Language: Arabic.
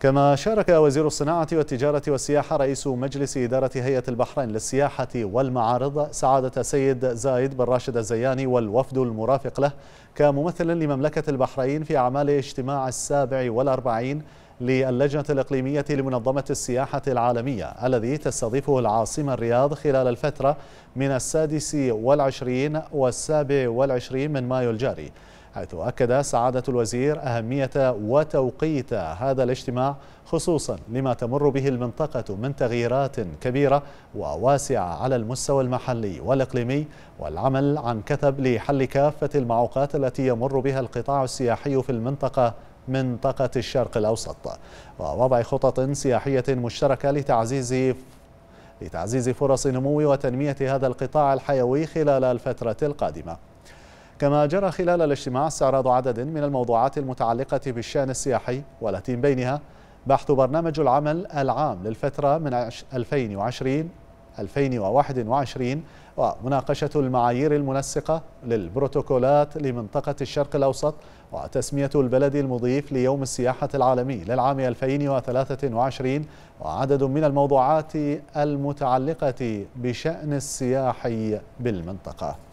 كما شارك وزير الصناعة والتجارة والسياحة رئيس مجلس إدارة هيئة البحرين للسياحة والمعارض سعادة سيد زايد بن راشد الزياني والوفد المرافق له كممثل لمملكة البحرين في أعمال اجتماع السابع والأربعين للجنة الإقليمية لمنظمة السياحة العالمية الذي تستضيفه العاصمة الرياض خلال الفترة من السادس والعشرين والسابع والعشرين من مايو الجاري حيث أكد سعادة الوزير أهمية وتوقيت هذا الاجتماع خصوصا لما تمر به المنطقة من تغييرات كبيرة وواسعة على المستوى المحلي والإقليمي والعمل عن كثب لحل كافة المعوقات التي يمر بها القطاع السياحي في المنطقة منطقة الشرق الأوسط ووضع خطط سياحية مشتركة لتعزيز لتعزيز فرص نمو وتنمية هذا القطاع الحيوي خلال الفترة القادمة كما جرى خلال الاجتماع استعراض عدد من الموضوعات المتعلقة بالشأن السياحي والتي من بينها بحث برنامج العمل العام للفترة من 2020 2021 ومناقشة المعايير المنسقة للبروتوكولات لمنطقة الشرق الأوسط وتسمية البلد المضيف ليوم السياحة العالمي للعام 2023 وعدد من الموضوعات المتعلقة بشأن السياحي بالمنطقة